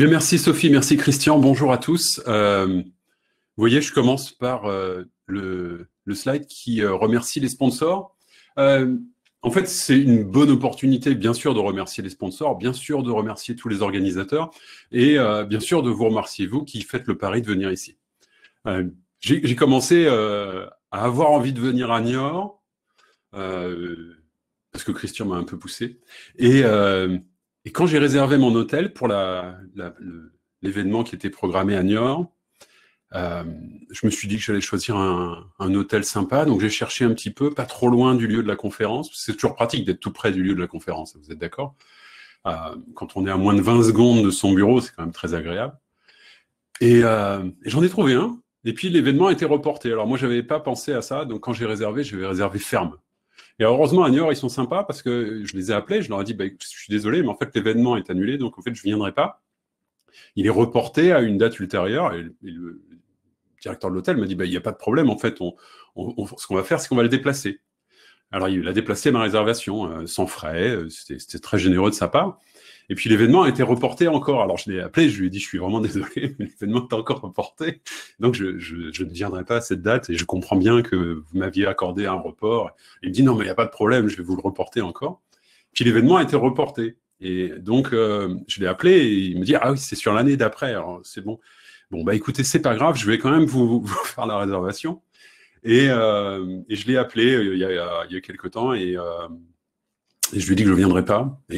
Eh merci Sophie, merci Christian, bonjour à tous. Euh, vous voyez, je commence par euh, le, slide qui euh, remercie les sponsors. en fait, c'est une bonne opportunité, bien sûr, de remercier les sponsors, bien sûr, de remercier tous les organisateurs et bien sûr de vous remercier, vous qui faites le pari de venir ici. J'ai commencé à avoir envie de venir à Niort parce que Christian m'a un peu poussé. Et et quand j'ai réservé mon hôtel pour l'événement qui était programmé à Niort, euh, je me suis dit que j'allais choisir un, hôtel sympa, donc j'ai cherché un petit peu, pas trop loin du lieu de la conférence. C'est toujours pratique d'être tout près du lieu de la conférence, vous êtes d'accord euh, Quand on est à moins de 20 secondes de son bureau, c'est quand même très agréable. Euh, et, j'en ai trouvé un. Et puis l'événement a été reporté. Alors moi, je n'avais pas pensé à ça, donc quand j'ai réservé, je vais réserver ferme. Et heureusement, à New York, ils sont sympas parce que je les ai appelés, je leur ai dit, bah, je suis désolé, mais en fait, l'événement est annulé, donc en fait, je ne viendrai pas. Il est reporté à une date ultérieure et, le directeur de l'hôtel m'a dit, bah, il n'y a pas de problème, en fait, ce qu'on va faire, c'est qu'on va le déplacer. Alors, il a déplacé ma réservation euh, sans frais, euh, c'était très généreux de sa part. Et puis l'événement a été reporté encore. Alors je l'ai appelé, je lui ai dit je suis vraiment désolé, mais l'événement est encore reporté. Donc je, ne viendrai pas à cette date et je comprends bien que vous m'aviez accordé un report. Il me dit non mais il n'y a pas de problème, je vais vous le reporter encore. Puis l'événement a été reporté. Et donc euh, je l'ai appelé et il me dit ah oui c'est sur l'année d'après, alors c'est bon. Bon bah écoutez c'est pas grave, je vais quand même vous, faire la réservation. Et, euh, je l'ai appelé euh, il y, a, quelques temps et, je lui ai dit que je ne viendrai pas.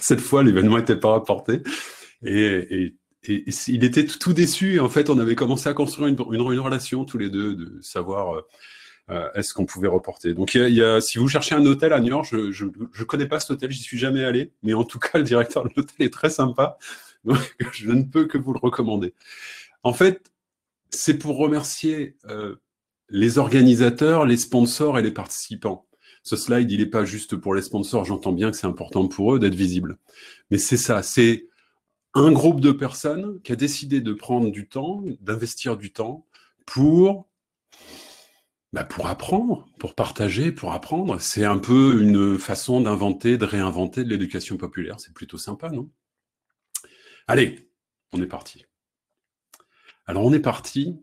cette fois, l'événement n'était pas rapporté. Et, il était tout déçu. En fait, on avait commencé à construire une, relation tous les deux, de savoir euh, euh, est-ce qu'on pouvait reporter. Donc, y si vous cherchez un hôtel à New York, je ne connais pas cet hôtel, j'y suis jamais allé, mais en tout cas, le directeur de l'hôtel est très sympa. je ne peux que vous le recommander. En fait, c'est pour remercier euh, les organisateurs, les sponsors et les participants ce slide, il n'est pas juste pour les sponsors. J'entends bien que c'est important pour eux d'être visible. Mais c'est ça, c'est un groupe de personnes qui a décidé de prendre du temps, d'investir du temps pour, bah, pour apprendre, pour partager, pour apprendre. C'est un peu une façon d'inventer, de réinventer de l'éducation populaire. C'est plutôt sympa, non Allez, on est parti. Alors on est parti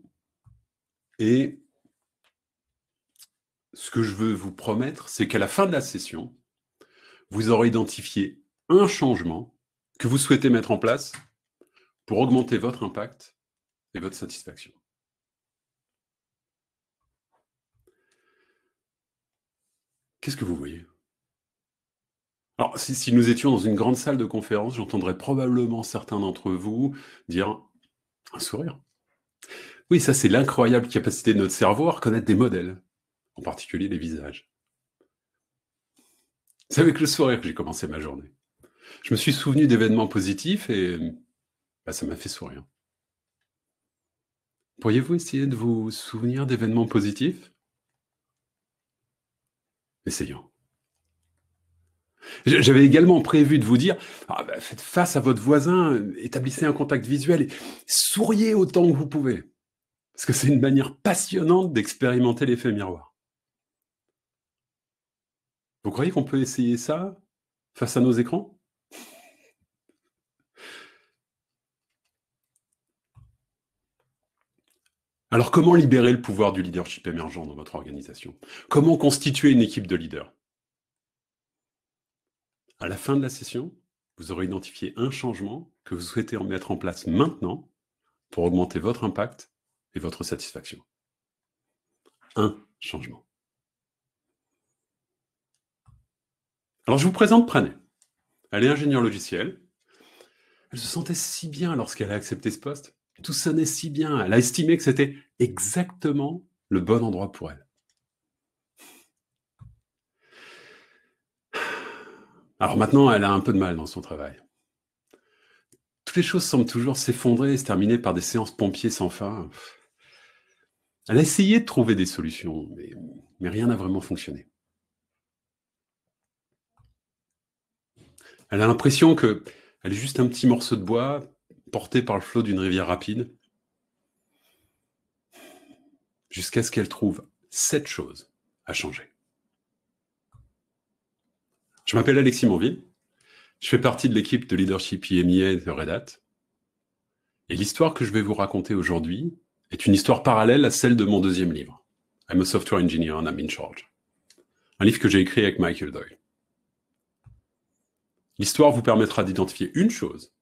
et ce que je veux vous promettre, c'est qu'à la fin de la session, vous aurez identifié un changement que vous souhaitez mettre en place pour augmenter votre impact et votre satisfaction. Qu'est-ce que vous voyez Alors, si, nous étions dans une grande salle de conférence, j'entendrais probablement certains d'entre vous dire un sourire. Oui, ça c'est l'incroyable capacité de notre cerveau à reconnaître des modèles en particulier les visages. C'est avec le sourire que j'ai commencé ma journée. Je me suis souvenu d'événements positifs et bah, ça m'a fait sourire. Pourriez-vous essayer de vous souvenir d'événements positifs Essayons. J'avais également prévu de vous dire, ah, bah, faites face à votre voisin, établissez un contact visuel et souriez autant que vous pouvez. Parce que c'est une manière passionnante d'expérimenter l'effet miroir. Vous croyez qu'on peut essayer ça face à nos écrans Alors comment libérer le pouvoir du leadership émergent dans votre organisation Comment constituer une équipe de leaders À la fin de la session, vous aurez identifié un changement que vous souhaitez mettre en place maintenant pour augmenter votre impact et votre satisfaction. Un changement. Alors, je vous présente Pranay. Elle est ingénieure logicielle. Elle se sentait si bien lorsqu'elle a accepté ce poste. Tout sonnait si bien. Elle a estimé que c'était exactement le bon endroit pour elle. Alors maintenant, elle a un peu de mal dans son travail. Toutes les choses semblent toujours s'effondrer et se terminer par des séances pompiers sans fin. Elle a essayé de trouver des solutions, mais, mais rien n'a vraiment fonctionné. Elle a l'impression que elle est juste un petit morceau de bois porté par le flot d'une rivière rapide, jusqu'à ce qu'elle trouve cette chose à changer. Je m'appelle Alexis Monville, je fais partie de l'équipe de leadership IMIA de Red Hat, et l'histoire que je vais vous raconter aujourd'hui est une histoire parallèle à celle de mon deuxième livre, I'm a Software Engineer and I'm in Charge, un livre que j'ai écrit avec Michael Doyle. L'histoire vous permettra d'identifier une chose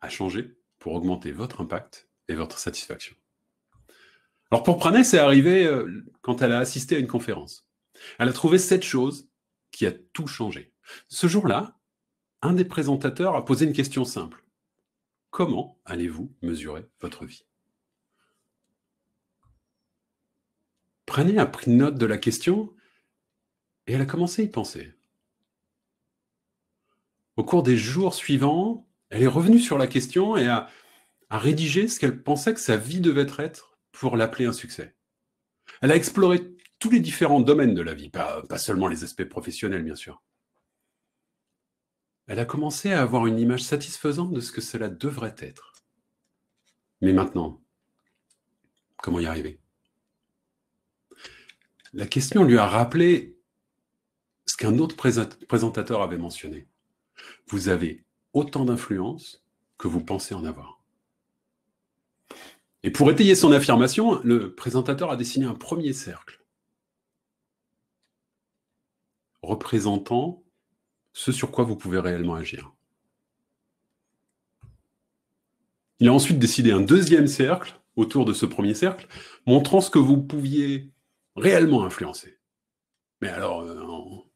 à changer pour augmenter votre impact et votre satisfaction. Alors pour Pranay, c'est arrivé euh, quand elle a assisté à une conférence. Elle a trouvé cette chose qui a tout changé. Ce jour-là, un des présentateurs a posé une question simple. Comment allez-vous mesurer votre vie Pranay a pris note de la question et elle a commencé à y penser au cours des jours suivants, elle est revenue sur la question et a, rédigé ce qu'elle pensait que sa vie devait être pour l'appeler un succès. Elle a exploré tous les différents domaines de la vie, pas seulement les aspects professionnels, bien sûr. Elle a commencé à avoir une image satisfaisante de ce que cela devrait être. Mais maintenant, comment y arriver La question lui a rappelé ce qu'un autre présentateur avait mentionné. Vous avez autant d'influence que vous pensez en avoir. Et pour étayer son affirmation, le présentateur a dessiné un premier cercle représentant ce sur quoi vous pouvez réellement agir. Il a ensuite décidé un deuxième cercle autour de ce premier cercle, montrant ce que vous pouviez réellement influencer. Mais alors, euh,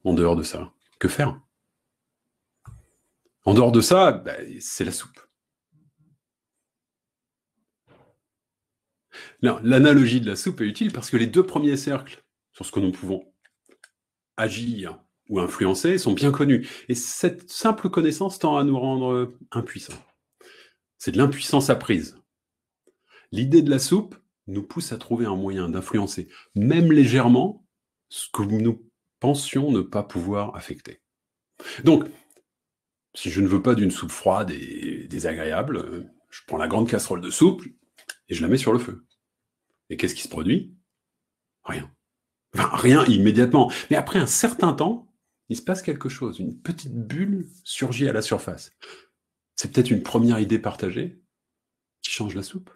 en, dehors de ça, que faire en dehors de ça, bah, c'est la soupe. L'analogie de la soupe est utile parce que les deux premiers cercles sur ce que nous pouvons agir ou influencer sont bien connus. Et cette simple connaissance tend à nous rendre impuissants. C'est de l'impuissance apprise. L'idée de la soupe nous pousse à trouver un moyen d'influencer, même légèrement, ce que nous pensions ne pas pouvoir affecter. Donc, si je ne veux pas d'une soupe froide et désagréable, euh, je prends la grande casserole de soupe et je la mets sur le feu. Et qu'est-ce qui se produit Rien. Enfin, rien immédiatement. Mais après un certain temps, il se passe quelque chose. Une petite bulle surgit à la surface. C'est peut-être une première idée partagée qui change la soupe.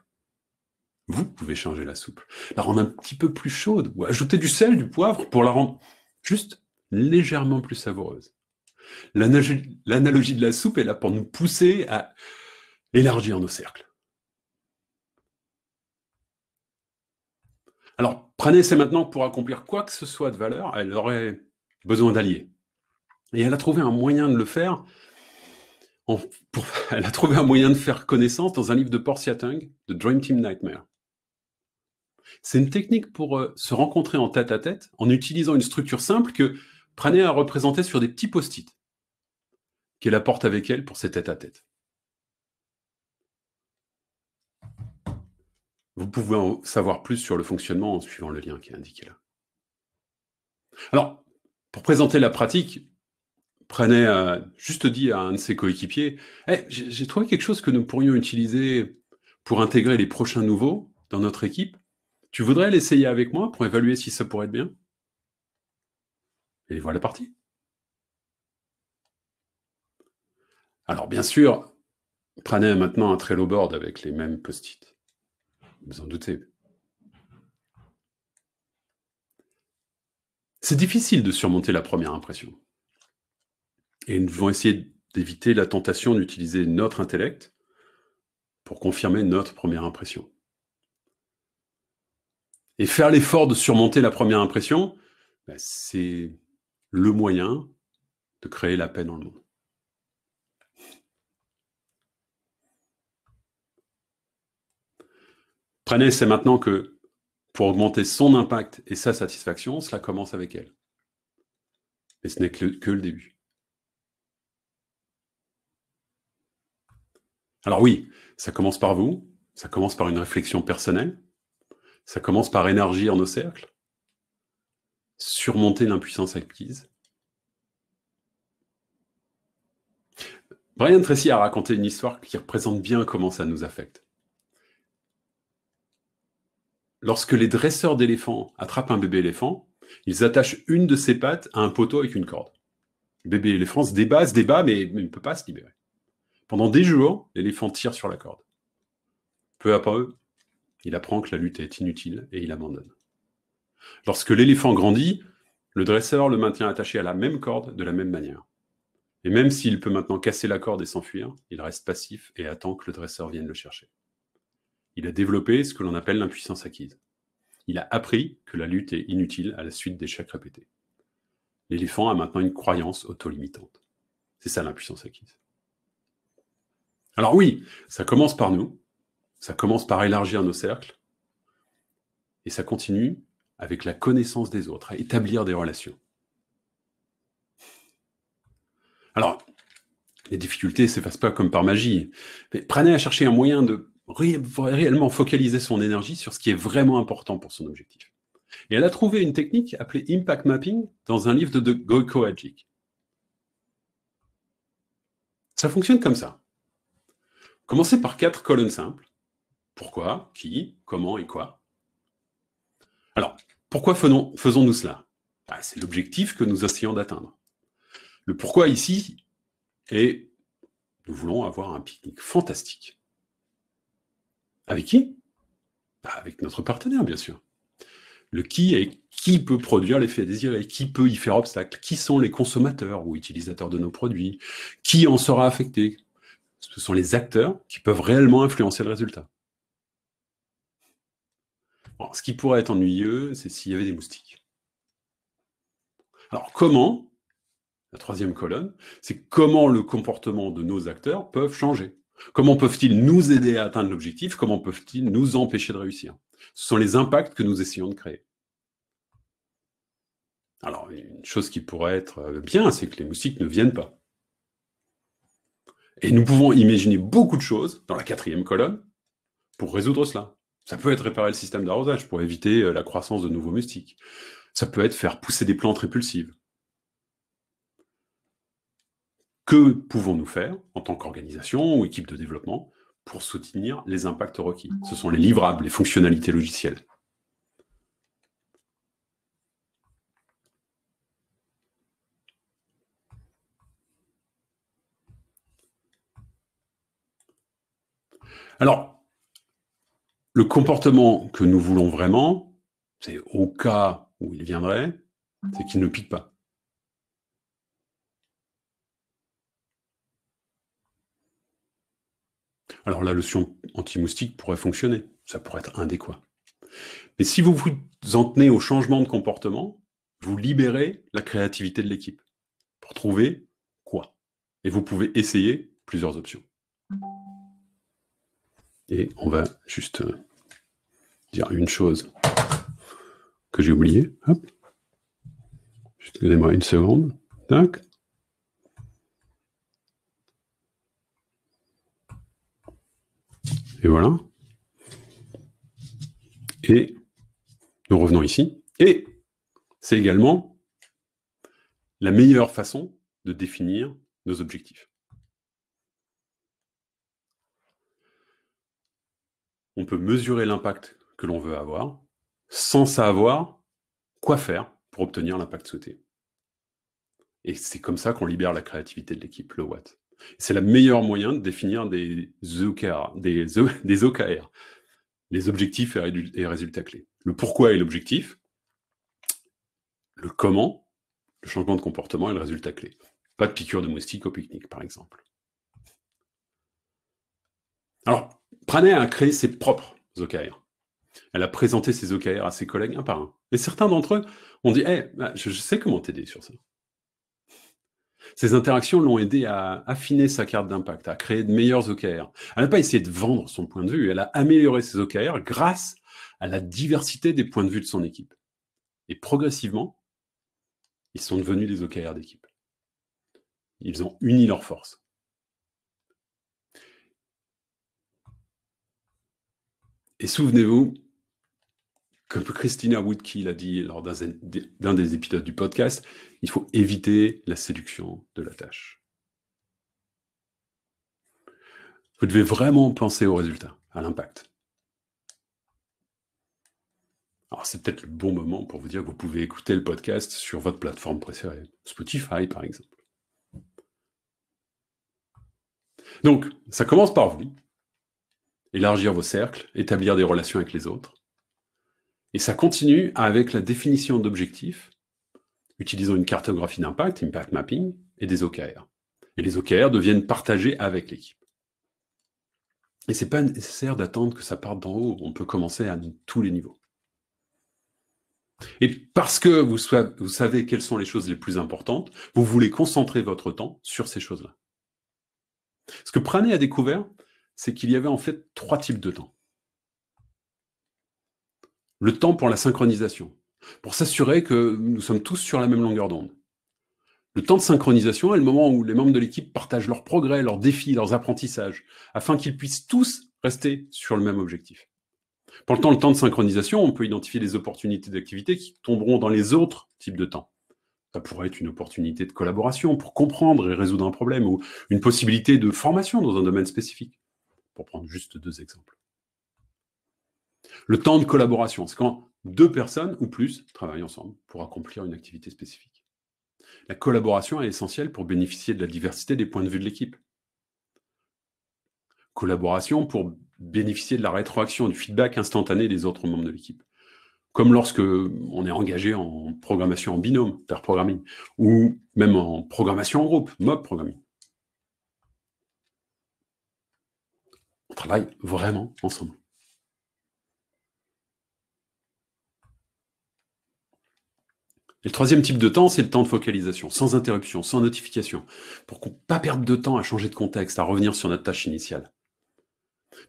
Vous pouvez changer la soupe, la rendre un petit peu plus chaude ou ajouter du sel, du poivre pour la rendre juste légèrement plus savoureuse. L'analogie de la soupe est là pour nous pousser à élargir nos cercles. Alors, prenez c'est maintenant pour accomplir quoi que ce soit de valeur, elle aurait besoin d'alliés. Et elle a trouvé un moyen de le faire. elle a trouvé un moyen de faire connaissance dans un livre de Tung, The Dream Team Nightmare. C'est une technique pour euh, se rencontrer en tête à tête en utilisant une structure simple que prenez à représenter sur des petits post-it qu'elle apporte avec elle pour ses tête-à-tête. Vous pouvez en savoir plus sur le fonctionnement en suivant le lien qui est indiqué là. Alors, pour présenter la pratique, prenez à, juste dit à un de ses coéquipiers eh, J'ai trouvé quelque chose que nous pourrions utiliser pour intégrer les prochains nouveaux dans notre équipe. Tu voudrais l'essayer avec moi pour évaluer si ça pourrait être bien et voilà parti. Alors bien sûr, prenez maintenant un Trello board avec les mêmes post-it. Vous en doutez. C'est difficile de surmonter la première impression. Et nous devons essayer d'éviter la tentation d'utiliser notre intellect pour confirmer notre première impression. Et faire l'effort de surmonter la première impression, ben, c'est le moyen de créer la paix dans le monde. Prenez, c'est maintenant que pour augmenter son impact et sa satisfaction, cela commence avec elle. Et ce n'est que, le début. Alors oui, ça commence par vous, ça commence par une réflexion personnelle, ça commence par en nos cercles, surmonter l'impuissance acquise. Brian Tracy a raconté une histoire qui représente bien comment ça nous affecte. Lorsque les dresseurs d'éléphants attrapent un bébé éléphant, ils attachent une de ses pattes à un poteau avec une corde. Le bébé éléphant se débat, se débat, mais, il ne peut pas se libérer. Pendant des jours, l'éléphant tire sur la corde. Peu à peu, il apprend que la lutte est inutile et il abandonne. Lorsque l'éléphant grandit, le dresseur le maintient attaché à la même corde de la même manière. Et même s'il peut maintenant casser la corde et s'enfuir, il reste passif et attend que le dresseur vienne le chercher. Il a développé ce que l'on appelle l'impuissance acquise. Il a appris que la lutte est inutile à la suite d'échecs répétés. L'éléphant a maintenant une croyance autolimitante. C'est ça l'impuissance acquise. Alors oui, ça commence par nous, ça commence par élargir nos cercles, et ça continue avec la connaissance des autres, à établir des relations. Alors, les difficultés ne s'effacent pas comme par magie, mais prenez à chercher un moyen de réellement focaliser son énergie sur ce qui est vraiment important pour son objectif. Et elle a trouvé une technique appelée Impact Mapping dans un livre de, Goiko Ça fonctionne comme ça. Commencez par quatre colonnes simples. Pourquoi, qui, comment et quoi. Alors, pourquoi faisons-nous cela bah, C'est l'objectif que nous essayons d'atteindre. Le pourquoi ici est nous voulons avoir un pique-nique fantastique. Avec qui bah, Avec notre partenaire, bien sûr. Le qui est qui peut produire l'effet désiré, qui peut y faire obstacle, qui sont les consommateurs ou utilisateurs de nos produits, qui en sera affecté. Ce sont les acteurs qui peuvent réellement influencer le résultat ce qui pourrait être ennuyeux, c'est s'il y avait des moustiques. Alors comment La troisième colonne, c'est comment le comportement de nos acteurs peuvent changer. Comment peuvent-ils nous aider à atteindre l'objectif Comment peuvent-ils nous empêcher de réussir Ce sont les impacts que nous essayons de créer. Alors, une chose qui pourrait être bien, c'est que les moustiques ne viennent pas. Et nous pouvons imaginer beaucoup de choses dans la quatrième colonne pour résoudre cela. Ça peut être réparer le système d'arrosage pour éviter euh, la croissance de nouveaux moustiques. Ça peut être faire pousser des plantes répulsives. Que pouvons-nous faire en tant qu'organisation ou équipe de développement pour soutenir les impacts requis mhm. Ce sont les livrables, les fonctionnalités logicielles. Alors, le comportement que nous voulons vraiment, c'est au cas où il viendrait, c'est qu'il ne pique pas. Alors la lotion anti-moustique pourrait fonctionner, ça pourrait être adéquat. Mais si vous vous en tenez au changement de comportement, vous libérez la créativité de l'équipe pour trouver quoi. Et vous pouvez essayer plusieurs options. Et on va juste euh, dire une chose que j'ai oubliée. Hop. Donnez-moi une seconde. Et voilà. Et nous revenons ici. Et c'est également la meilleure façon de définir nos objectifs. on peut mesurer l'impact que l'on veut avoir sans savoir quoi faire pour obtenir l'impact souhaité. Et c'est comme ça qu'on libère la créativité de l'équipe, le what. C'est le meilleur moyen de définir des OKR, des, des OKR, les objectifs et résultats clés. Le pourquoi et l'objectif, le comment, le changement de comportement et le résultat clé. Pas de piqûre de moustique au pique-nique, par exemple. Alors, Pranay a créé ses propres OKR. Elle a présenté ses OKR à ses collègues un par un. Et certains d'entre eux ont dit eh, bah, je, sais comment t'aider sur ça. Ces interactions l'ont aidé à affiner sa carte d'impact, à créer de meilleurs OKR. Elle n'a pas essayé de vendre son point de vue, elle a amélioré ses OKR grâce à la diversité des points de vue de son équipe. Et progressivement, ils sont devenus des OKR d'équipe. Ils ont uni leurs forces. Et souvenez-vous, comme Christina Woodkey l'a dit lors d'un des épisodes du podcast, il faut éviter la séduction de la tâche. Vous devez vraiment penser au résultat, à l'impact. Alors, c'est peut-être le bon moment pour vous dire que vous pouvez écouter le podcast sur votre plateforme préférée, Spotify par exemple. Donc, ça commence par vous élargir vos cercles, établir des relations avec les autres. Et ça continue avec la définition d'objectifs, utilisant une cartographie d'impact, impact mapping, et des OKR. Et les OKR deviennent partagés avec l'équipe. Et ce n'est pas nécessaire d'attendre que ça parte d'en haut, on peut commencer à tous les niveaux. Et parce que vous, vous savez quelles sont les choses les plus importantes, vous voulez concentrer votre temps sur ces choses-là. Ce que Prané a découvert, c'est qu'il y avait en fait trois types de temps. Le temps pour la synchronisation, pour s'assurer que nous sommes tous sur la même longueur d'onde. Le temps de synchronisation est le moment où les membres de l'équipe partagent leurs progrès, leurs défis, leurs apprentissages, afin qu'ils puissent tous rester sur le même objectif. Pendant le temps de synchronisation, on peut identifier les opportunités d'activité qui tomberont dans les autres types de temps. Ça pourrait être une opportunité de collaboration pour comprendre et résoudre un problème ou une possibilité de formation dans un domaine spécifique pour prendre juste deux exemples. Le temps de collaboration, c'est quand deux personnes ou plus travaillent ensemble pour accomplir une activité spécifique. La collaboration est essentielle pour bénéficier de la diversité des points de vue de l'équipe. Collaboration pour bénéficier de la rétroaction, du feedback instantané des autres membres de l'équipe. Comme lorsque on est engagé en programmation en binôme, pair programming, ou même en programmation en groupe, mob programming. On travaille vraiment ensemble. Et le troisième type de temps, c'est le temps de focalisation, sans interruption, sans notification, pour qu'on ne pas perdre de temps à changer de contexte, à revenir sur notre tâche initiale.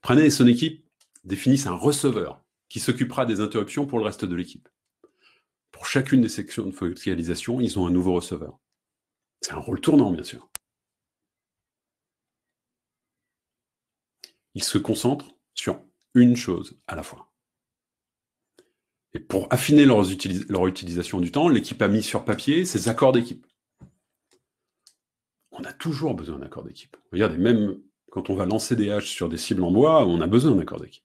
Prenez et son équipe définissent un receveur qui s'occupera des interruptions pour le reste de l'équipe. Pour chacune des sections de focalisation, ils ont un nouveau receveur. C'est un rôle tournant, bien sûr. Ils se concentrent sur une chose à la fois. Et pour affiner leur utilisation du temps, l'équipe a mis sur papier ses accords d'équipe. On a toujours besoin d'accords d'équipe. Regardez, même quand on va lancer des haches sur des cibles en bois, on a besoin d'accords d'équipe.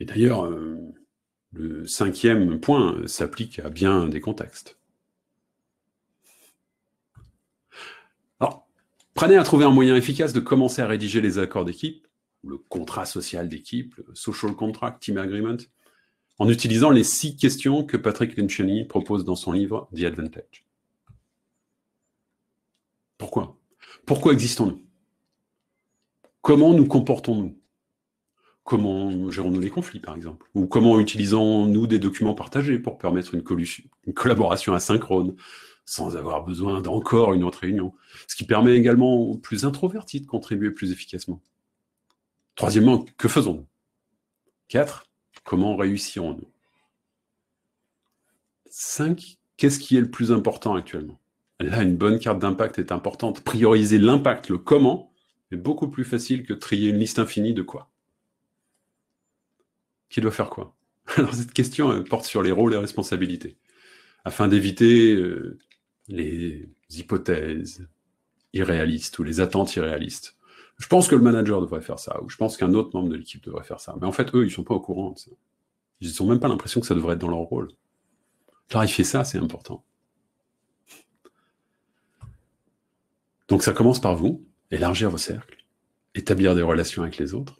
Et d'ailleurs, euh, le cinquième point s'applique à bien des contextes. Alors, prenez à trouver un moyen efficace de commencer à rédiger les accords d'équipe le contrat social d'équipe, le social contract, team agreement, en utilisant les six questions que Patrick Lencioni propose dans son livre The Advantage. Pourquoi Pourquoi existons-nous Comment nous comportons-nous Comment gérons-nous les conflits, par exemple Ou comment utilisons-nous des documents partagés pour permettre une, une collaboration asynchrone sans avoir besoin d'encore une autre réunion Ce qui permet également aux plus introvertis de contribuer plus efficacement. Troisièmement, que faisons-nous Quatre, comment réussirons-nous Cinq, qu'est-ce qui est le plus important actuellement Là, une bonne carte d'impact est importante. Prioriser l'impact, le comment, est beaucoup plus facile que trier une liste infinie de quoi. Qui doit faire quoi Alors, cette question porte sur les rôles et responsabilités, afin d'éviter euh, les hypothèses irréalistes ou les attentes irréalistes. Je pense que le manager devrait faire ça, ou je pense qu'un autre membre de l'équipe devrait faire ça. Mais en fait, eux, ils ne sont pas au courant de ça. Ils n'ont même pas l'impression que ça devrait être dans leur rôle. Clarifier ça, c'est important. Donc ça commence par vous, élargir vos cercles, établir des relations avec les autres.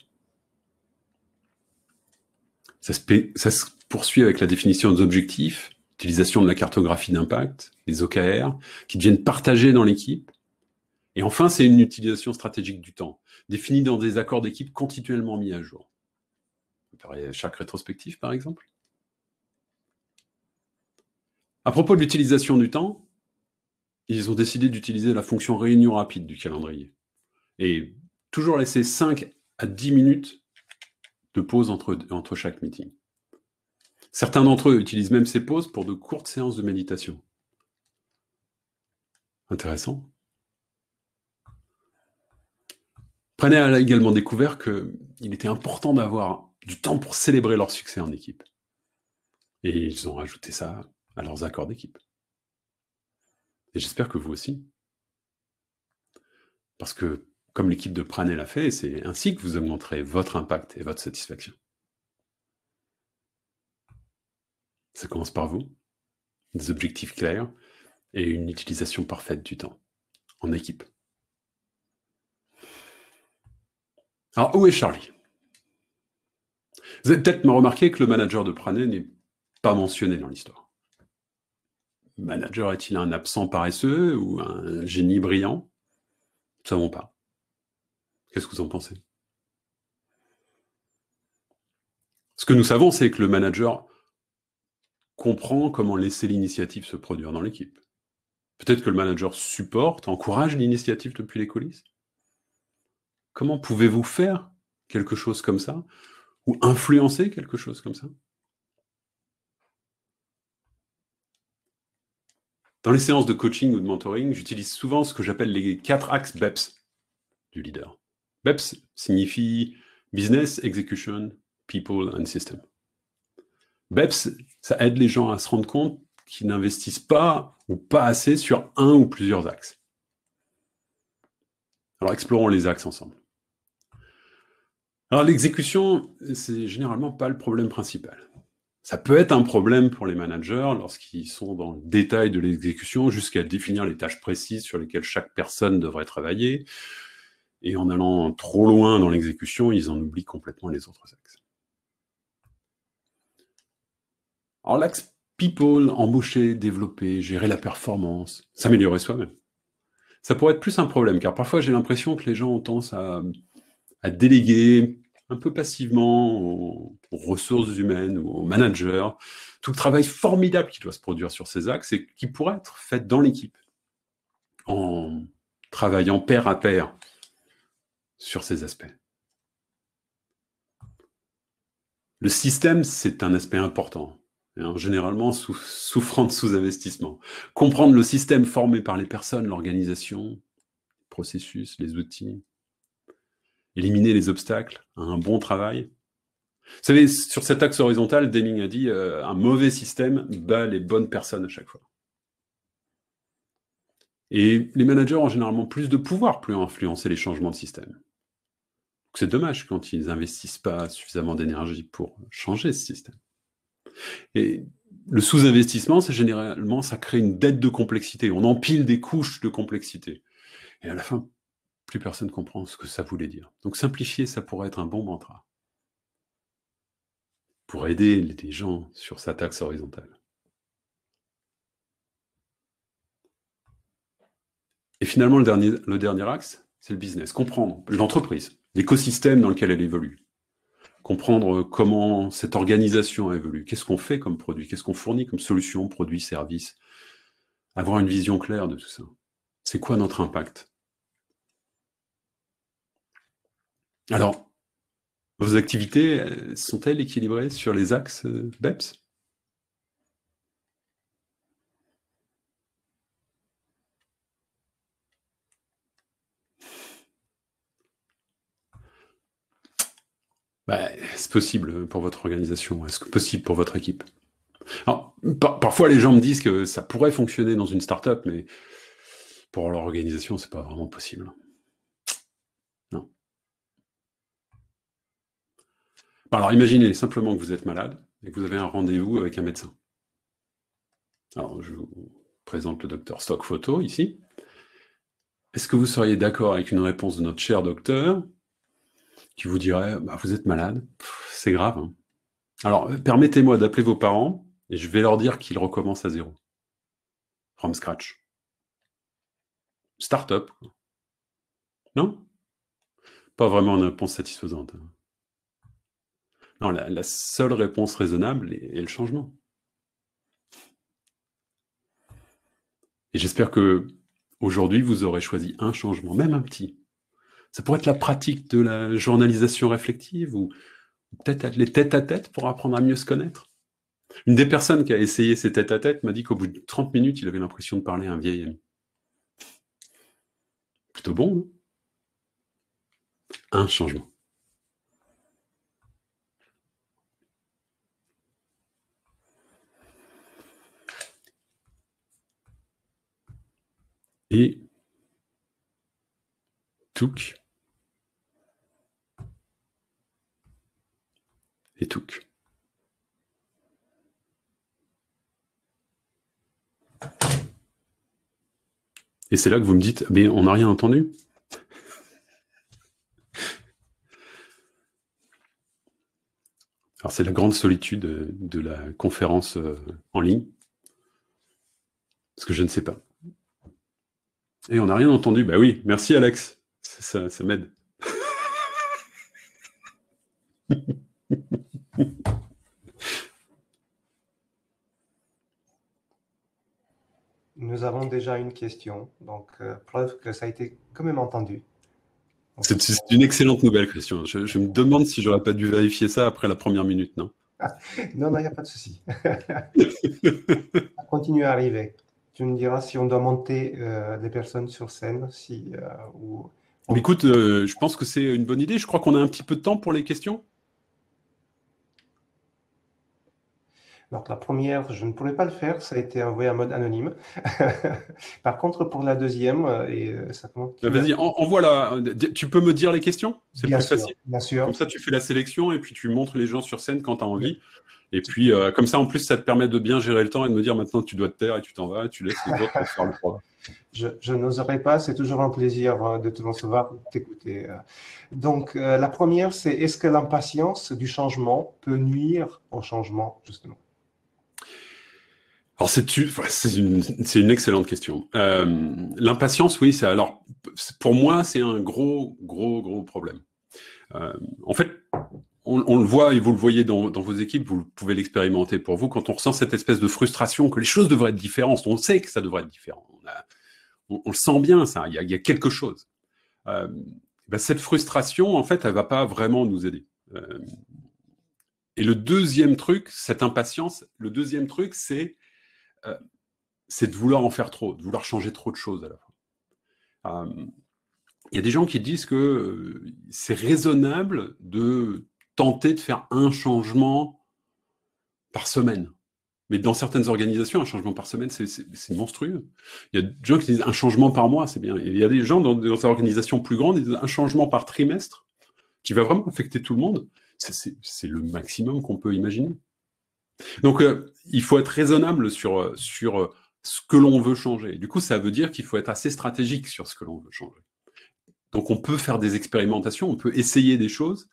Ça ça se poursuit avec la définition des objectifs, l'utilisation de la cartographie d'impact, les OKR, qui deviennent partagés dans l'équipe et enfin, c'est une utilisation stratégique du temps, définie dans des accords d'équipe continuellement mis à jour. Chaque rétrospective, par exemple. À propos de l'utilisation du temps, ils ont décidé d'utiliser la fonction réunion rapide du calendrier. Et toujours laisser 5 à 10 minutes de pause entre, entre chaque meeting. Certains d'entre eux utilisent même ces pauses pour de courtes séances de méditation. Intéressant. Pranell a également découvert qu'il était important d'avoir du temps pour célébrer leur succès en équipe. Et ils ont ajouté ça à leurs accords d'équipe. Et j'espère que vous aussi. Parce que, comme l'équipe de Pranel l'a fait, c'est ainsi que vous augmenterez votre impact et votre satisfaction. Ça commence par vous, des objectifs clairs et une utilisation parfaite du temps, en équipe. Alors, où est Charlie Vous avez peut-être remarqué que le manager de Prané n'est pas mentionné dans l'histoire. Manager est-il un absent paresseux ou un génie brillant Nous ne savons pas. Qu'est-ce que vous en pensez Ce que nous savons, c'est que le manager comprend comment laisser l'initiative se produire dans l'équipe. Peut-être que le manager supporte, encourage l'initiative depuis les coulisses. Comment pouvez-vous faire quelque chose comme ça ou influencer quelque chose comme ça Dans les séances de coaching ou de mentoring, j'utilise souvent ce que j'appelle les quatre axes BEPS du leader. BEPS signifie Business, Execution, People and System. BEPS, ça aide les gens à se rendre compte qu'ils n'investissent pas ou pas assez sur un ou plusieurs axes. Alors explorons les axes ensemble. Alors l'exécution, c'est généralement pas le problème principal. Ça peut être un problème pour les managers lorsqu'ils sont dans le détail de l'exécution jusqu'à définir les tâches précises sur lesquelles chaque personne devrait travailler. Et en allant trop loin dans l'exécution, ils en oublient complètement les autres axes. Alors l'axe people, embaucher, développer, gérer la performance, s'améliorer soi-même. Ça pourrait être plus un problème, car parfois j'ai l'impression que les gens ont tendance à, à déléguer, un peu passivement aux, ressources humaines ou aux managers, tout le travail formidable qui doit se produire sur ces axes et qui pourrait être fait dans l'équipe en travaillant pair à pair sur ces aspects. Le système, c'est un aspect important, hein, généralement souffrant de sous-investissement. Comprendre le système formé par les personnes, l'organisation, processus, les outils, éliminer les obstacles à un bon travail. Vous savez, sur cet axe horizontal, Deming a dit euh, un mauvais système bat les bonnes personnes à chaque fois. Et les managers ont généralement plus de pouvoir pour influencer les changements de système. C'est dommage quand ils n'investissent pas suffisamment d'énergie pour changer ce système. Et le sous-investissement, c'est généralement, ça crée une dette de complexité. On empile des couches de complexité. Et à la fin, plus personne ne comprend ce que ça voulait dire. Donc simplifier, ça pourrait être un bon mantra pour aider les gens sur sa taxe horizontale. Et finalement, le dernier, le dernier axe, c'est le business, comprendre l'entreprise, l'écosystème dans lequel elle évolue, comprendre comment cette organisation a évolué. qu'est-ce qu'on fait comme produit, qu'est-ce qu'on fournit comme solution, produit, service, avoir une vision claire de tout ça. C'est quoi notre impact Alors, vos activités euh, sont-elles équilibrées sur les axes euh, BEPS C'est bah, possible pour votre organisation, est-ce possible pour votre équipe Parfois, les gens me disent que ça pourrait fonctionner dans une start-up, mais pour leur organisation, c'est pas vraiment possible. Alors imaginez simplement que vous êtes malade et que vous avez un rendez-vous avec un médecin. Alors je vous présente le docteur Stock Photo ici. Est-ce que vous seriez d'accord avec une réponse de notre cher docteur qui vous dirait bah, Vous êtes malade, c'est grave. Hein. Alors permettez-moi d'appeler vos parents et je vais leur dire qu'ils recommencent à zéro. From scratch. Start-up. Non Pas vraiment une réponse satisfaisante. Hein la, seule réponse raisonnable est, le changement. Et j'espère que aujourd'hui vous aurez choisi un changement, même un petit. Ça pourrait être la pratique de la journalisation réflexive ou peut-être les tête-à-tête pour apprendre à mieux se connaître. Une des personnes qui a essayé ces tête-à-tête m'a dit qu'au bout de 30 minutes, il avait l'impression de parler à un vieil ami. Plutôt bon, non hein Un changement. Et Et Et c'est là que vous me dites, mais on n'a rien entendu. Alors c'est la grande solitude euh, de la conférence euh, en ligne, parce que je ne sais pas. Et on n'a rien entendu. Bah oui, merci Alex. Ça, m'aide. Nous avons déjà une question, donc euh, preuve que ça a été quand même entendu. C'est une excellente nouvelle, question. Je, me demande si j'aurais pas dû vérifier ça après la première minute, non Non, non, il n'y a pas de souci. ça continue à arriver tu me diras si on doit monter euh, des personnes sur scène. Si, euh, Écoute, euh, je pense que c'est une bonne idée. Je crois qu'on a un petit peu de temps pour les questions. la première, je ne pourrais pas le faire, ça a été envoyé en mode anonyme. Par contre, pour la deuxième, et ça commence. Bah, vas-y, envoie-la. Tu peux me dire les questions C'est plus facile. Bien sûr. Comme ça, tu fais la sélection et puis tu montres les gens sur scène quand tu as envie. Et puis, euh, comme ça, en plus, ça te permet de bien gérer le temps et de me dire maintenant, tu dois te taire et tu t'en vas, tu laisses les autres faire le programme. Je, je pas, c'est toujours un plaisir euh, de te recevoir, t'écouter. Euh. Donc, la première, c'est est-ce que l'impatience du changement peut nuire au changement, justement alors c'est une, une, excellente question. L'impatience, oui, c'est... alors pour moi c'est un gros, gros, gros problème. en fait, on, le voit et vous le voyez dans, vos équipes, vous pouvez l'expérimenter pour vous, quand on ressent cette espèce de frustration que les choses devraient être différentes, on sait que ça devrait être différent, on, le sent bien ça, il y a, quelque chose. Euh, ben, cette frustration, en fait, elle ne va pas vraiment nous aider. Euh, et le deuxième truc, cette impatience, le deuxième truc, euh, c'est de vouloir en faire trop, de vouloir changer trop de choses à la fois. Il y a des gens qui disent que c'est raisonnable de tenter de faire un changement par semaine. Mais dans certaines organisations, un changement par semaine, c'est monstrueux. Il y a des gens qui disent un changement par mois, c'est bien. il y a des gens dans, dans des organisations plus grandes, ils disent un changement par trimestre, qui va vraiment affecter tout le monde. C'est le maximum qu'on peut imaginer. Donc, euh, il faut être raisonnable sur, sur ce que l'on veut changer. Du coup, ça veut dire qu'il faut être assez stratégique sur ce que l'on veut changer. Donc, on peut faire des expérimentations, on peut essayer des choses,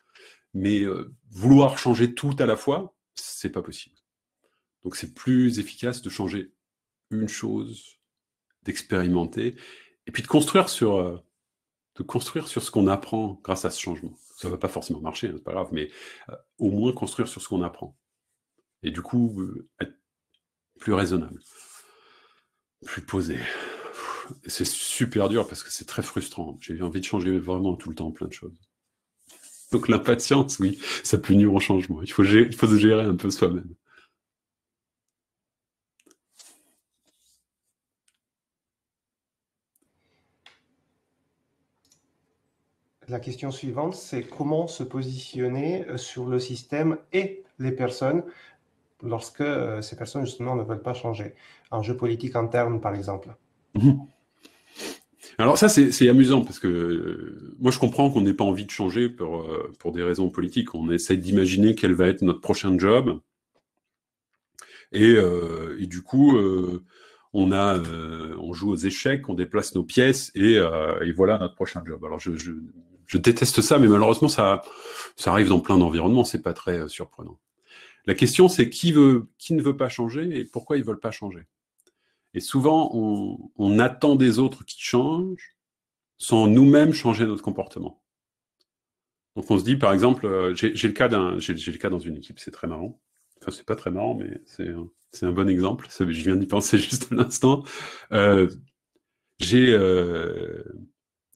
mais euh, vouloir changer tout à la fois, c'est pas possible. Donc c'est plus efficace de changer une chose, d'expérimenter, et puis de construire sur, euh, de construire sur ce qu'on apprend grâce à ce changement. Ça va pas forcément marcher, hein, c'est pas grave, mais euh, au moins construire sur ce qu'on apprend. Et du coup, être plus raisonnable, plus posé. C'est super dur parce que c'est très frustrant. J'ai envie de changer vraiment tout le temps plein de choses. Donc l'impatience, oui, ça peut nuire au changement. Il faut, se gérer un peu soi-même. La question suivante, c'est comment se positionner euh, sur le système et les personnes lorsque euh, ces personnes, justement, ne veulent pas changer. Un jeu politique interne, par exemple. Mmh. Alors ça, c'est amusant parce que euh, moi, je comprends qu'on n'ait pas envie de changer euh, pour, des raisons politiques. On essaie d'imaginer quel va être notre prochain job. Et, euh, du coup, on, joue aux échecs, on déplace nos pièces et, voilà notre prochain job. Alors je, déteste ça, mais malheureusement, ça, arrive dans plein d'environnements. C'est pas très surprenant. La question, c'est qui, ne veut pas changer et pourquoi ils ne veulent pas changer. Et souvent, on, attend des autres qui changent sans nous-mêmes changer notre comportement. Donc on se dit, par exemple, euh, j'ai le cas d'un, j'ai le cas dans une équipe, c'est très marrant. Enfin, c'est pas très marrant, mais c'est un bon exemple. Je viens d'y penser juste un instant. Euh, j'ai euh,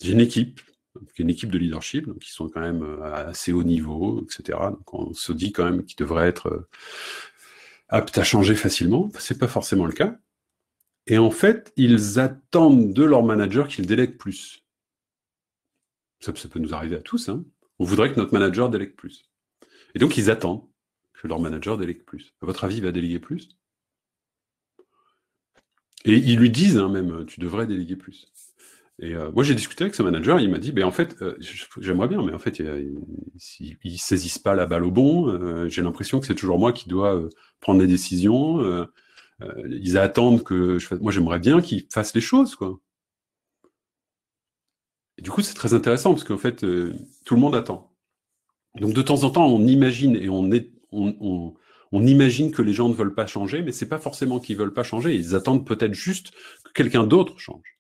une équipe, une équipe de leadership, donc qui sont quand même à euh, assez haut niveau, etc. Donc on se dit quand même qu'ils devraient être aptes à changer facilement. c'est pas forcément le cas. Et en fait, ils attendent de leur manager qu'il délègue plus. Ça, peut nous arriver à tous. Hein. On voudrait que notre manager délègue plus. Et donc, ils attendent que leur manager délègue plus. votre avis, il va déléguer plus Et ils lui disent hein, même, tu devrais déléguer plus. Et euh, moi, j'ai discuté avec ce manager, il m'a dit, ben, en fait, euh, j'aimerais bien, mais en fait, ils ne saisissent pas la balle au bon. Euh, j'ai l'impression que c'est toujours moi qui dois prendre les décisions. Euh, ils attendent que Moi, j'aimerais bien qu'ils fassent les choses, quoi. du coup, c'est très intéressant parce qu'en fait, euh, tout le monde attend. Donc, de temps en temps, on imagine et on, imagine que les gens ne veulent pas changer, mais c'est pas forcément qu'ils veulent pas changer. Ils attendent peut-être juste que quelqu'un d'autre change.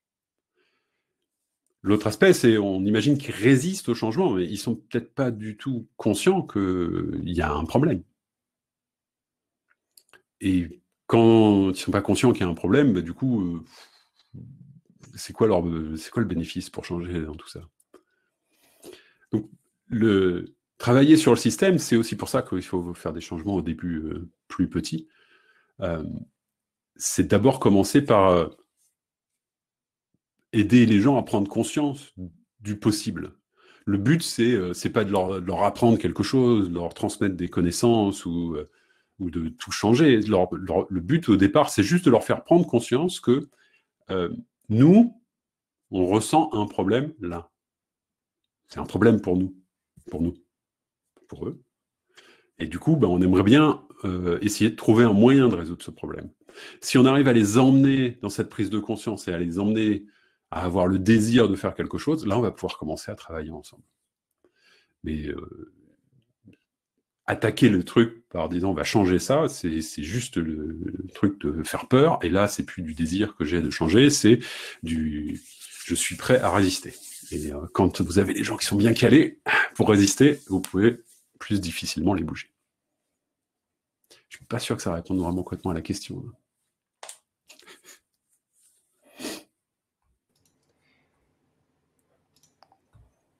L'autre aspect, c'est on imagine qu'ils résistent au changement, mais ils sont peut-être pas du tout conscients qu'il y a un problème. Et quand ils ne sont pas conscients qu'il y a un problème, bah, du coup, euh, c'est quoi, leur, quoi le bénéfice pour changer dans tout ça Donc, travailler sur le système, c'est aussi pour ça qu'il faut faire des changements au début euh, plus petits. Euh, c'est d'abord commencer par aider les gens à prendre conscience du possible. Le but, c'est n'est pas de leur, apprendre quelque chose, leur transmettre des connaissances ou ou de tout changer. le but au départ, c'est juste de leur faire prendre conscience que euh, nous, on ressent un problème là. C'est un problème pour nous, pour nous, pour eux. Et du coup, ben, on aimerait bien euh, essayer de trouver un moyen de résoudre ce problème. Si on arrive à les emmener dans cette prise de conscience et à les emmener à avoir le désir de faire quelque chose, là, on va pouvoir commencer à travailler ensemble. Mais euh, attaquer le truc par disant on va changer ça, c'est juste le, truc de faire peur. Et là, c'est plus du désir que j'ai de changer, c'est du je suis prêt à résister. Et euh, quand vous avez des gens qui sont bien calés pour résister, vous pouvez plus difficilement les bouger. Je suis pas sûr que ça réponde vraiment complètement à la question. Hein.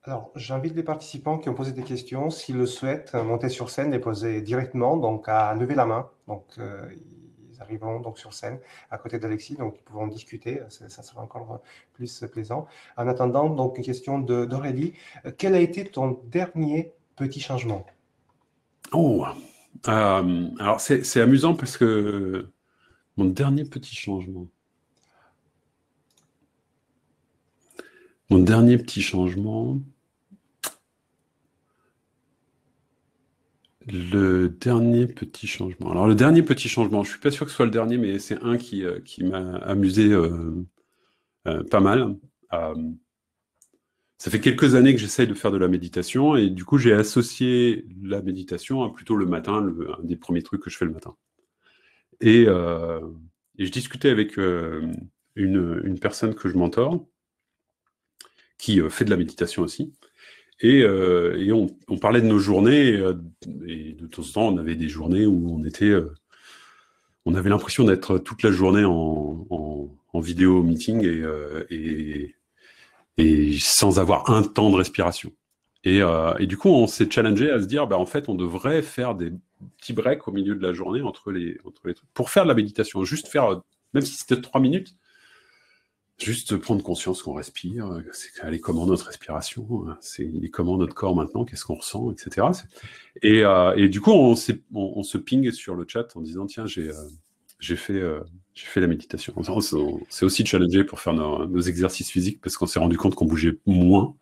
Alors, j'invite les participants qui ont posé des questions, s'ils le souhaitent, monter sur scène, les poser directement, donc à lever la main. Donc, euh, ils arriveront donc sur scène à côté d'Alexis, donc ils pourront discuter, euh, ça sera encore plus plaisant. En attendant, donc, une question d'Aurélie. Euh, quel a été ton dernier petit changement Oh Alors, c'est amusant parce que mon dernier petit changement. Mon dernier petit changement. Le dernier petit changement. Alors le dernier petit changement, je suis pas sûr que ce soit le dernier, mais c'est un qui, euh, m'a amusé euh, euh, pas mal. ça fait quelques années que j'essaye de faire de la méditation et du coup j'ai associé la méditation à plutôt le matin, un des premiers trucs que je fais le matin. Et, je discutais avec une, une, personne que je mentor qui fait de la méditation aussi et, euh, on, parlait de nos journées, euh, et, de temps en temps, on avait des journées où on était, euh, on avait l'impression d'être toute la journée en, vidéo meeting et, sans avoir un temps de respiration. Et, du coup, on s'est challengé à se dire, bah, en fait, on devrait faire des petits breaks au milieu de la journée entre les, entre les pour faire de la méditation, juste faire, même si c'était trois minutes, Juste prendre conscience qu'on respire, euh, c'est comment notre respiration, hein, c'est comment notre corps maintenant, qu'est-ce qu'on ressent, etc. Euh, et, du coup, on, se ping sur le chat en disant tiens, j'ai euh, fait, la méditation. C'est aussi challengé pour faire nos, exercices physiques parce qu'on s'est rendu compte qu'on bougeait moins.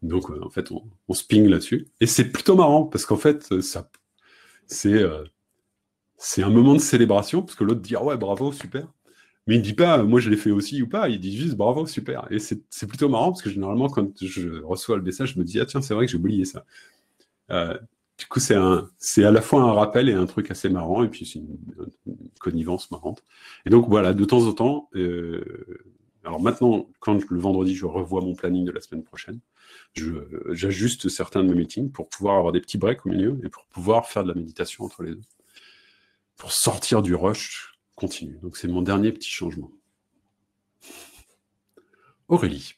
Donc, en fait, on, se ping là-dessus. Et c'est plutôt marrant parce qu'en fait, c'est un moment de célébration parce que l'autre dit ah ouais bravo super mais il ne dit pas, euh, moi je l'ai fait aussi ou pas. Il dit juste bravo, super. Et c'est plutôt marrant parce que généralement, quand je reçois le message, je me dis, ah tiens, c'est vrai que j'ai oublié ça. Euh, du coup, c'est à la fois un rappel et un truc assez marrant, et puis c'est une, connivence marrante. Et donc voilà, de temps en temps, euh, alors maintenant, quand le vendredi, je revois mon planning de la semaine prochaine, j'ajuste certains de mes meetings pour pouvoir avoir des petits breaks au milieu et pour pouvoir faire de la méditation entre les deux. Pour sortir du rush continue. Donc c'est mon dernier petit changement. Aurélie,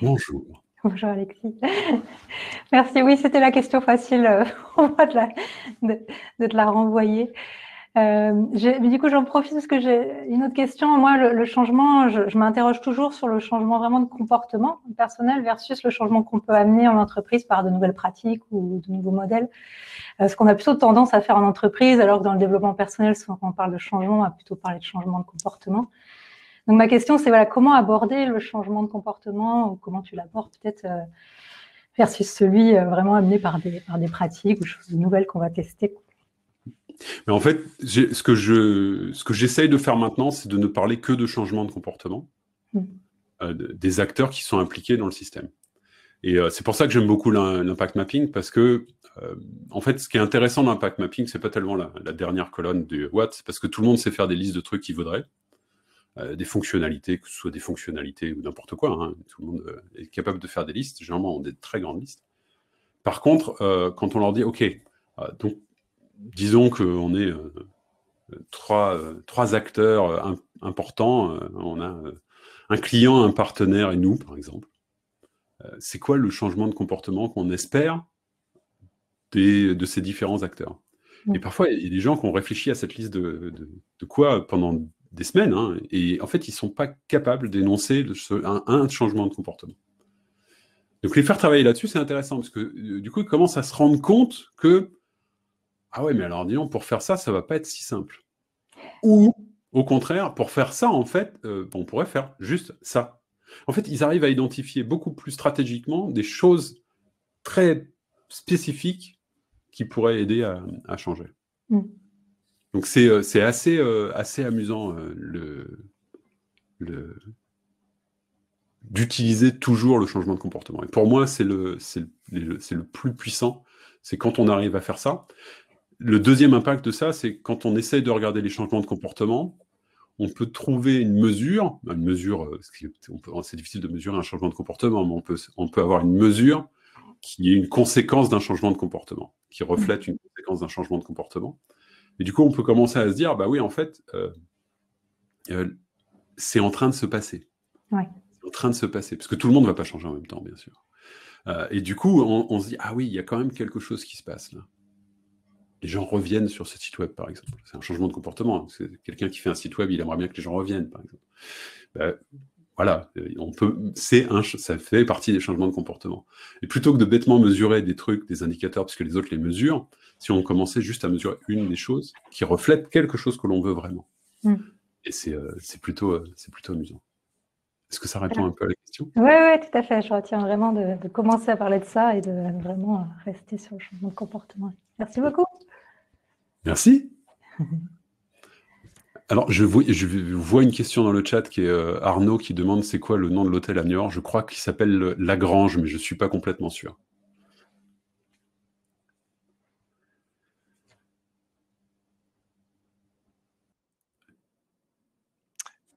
bonjour. Bonjour Alexis. Merci. Oui, c'était la question facile. de, de te la renvoyer. Euh, du coup, j'en profite parce que j'ai une autre question. Moi, le, changement, je, m'interroge toujours sur le changement vraiment de comportement personnel versus le changement qu'on peut amener en entreprise par de nouvelles pratiques ou de nouveaux modèles. Euh, ce qu'on a plutôt tendance à faire en entreprise, alors que dans le développement personnel, souvent quand on parle de changement, on a plutôt parler de changement de comportement. Donc ma question, c'est voilà, comment aborder le changement de comportement ou comment tu l'abordes peut-être euh, versus celui euh, vraiment amené par des, par des pratiques ou choses nouvelles qu'on va tester. Mais en fait, ce que je, ce que j'essaye de faire maintenant, c'est de ne parler que de changement de comportement hmm. euh, des acteurs qui sont impliqués dans le système. Et euh, c'est pour ça que j'aime beaucoup l'impact mapping parce que euh, en fait, ce qui est intéressant dans l'impact mapping, c'est pas tellement la, dernière colonne what c'est parce que tout le monde sait faire des listes de trucs qu'il vaudrait. des fonctionnalités, que ce soit des fonctionnalités ou n'importe quoi, hein. tout le monde est capable de faire des listes, généralement on a des très grandes listes. Par contre, quand on leur dit, OK, donc disons qu'on est euh, euh, trois, acteurs euh, importants. on a un client, un partenaire et nous, par exemple. c'est quoi le changement de comportement qu'on espère de ces différents acteurs et parfois, il y a des gens qui ont réfléchi à cette liste de, quoi pendant des semaines, hein, et en fait, ils ne sont pas capables d'énoncer un, changement de comportement. Donc, les faire travailler là-dessus, c'est intéressant, parce que du coup, ils commencent à se rendre compte que ah ouais, mais alors disons, pour faire ça, ça va pas être si simple. Ou au contraire, pour faire ça, en fait, euh, on pourrait faire juste ça. En fait, ils arrivent à identifier beaucoup plus stratégiquement des choses très spécifiques qui pourraient aider à, changer. Mm. Donc c'est euh, assez, euh, assez amusant le, le d'utiliser toujours le changement de comportement. Et pour moi, c'est le, le, plus puissant, c'est quand on arrive à faire ça le deuxième impact de ça, c'est quand on essaie de regarder les changements de comportement, on peut trouver une mesure, une mesure, euh, c'est difficile de mesurer un changement de comportement, mais on peut, on peut avoir une mesure qui est une conséquence d'un changement de comportement, qui reflète une conséquence d'un changement de comportement. Et du coup, on peut commencer à se dire, bah oui, en fait, euh, euh, c'est en train de se passer. C'est en train de se passer, parce que tout le monde ne va pas changer en même temps, bien sûr. et du coup, on, on, se dit, ah oui, il y a quand même quelque chose qui se passe là les gens reviennent sur ce site web, par exemple. C'est un changement de comportement. Hein. Quelqu'un qui fait un site web, il aimerait bien que les gens reviennent, par exemple. Ben, voilà, euh, on peut, c'est un, ça fait partie des changements de comportement. Et plutôt que de bêtement mesurer des trucs, des indicateurs, parce que les autres les mesurent, si on commençait juste à mesurer une des choses qui reflète quelque chose que l'on veut vraiment. Mm. Et c'est, euh, plutôt, euh, plutôt amusant. Est-ce que ça répond un peu à la question Oui, ouais, tout à fait. Je retiens vraiment de, commencer à parler de ça et de vraiment rester sur le changement de comportement. Merci beaucoup. Merci. Alors, je vois, vois, une question dans le chat qui est euh, Arnaud qui demande c'est quoi le nom de l'hôtel à York. Je crois qu'il s'appelle l'Agrange, mais je ne suis pas complètement sûr.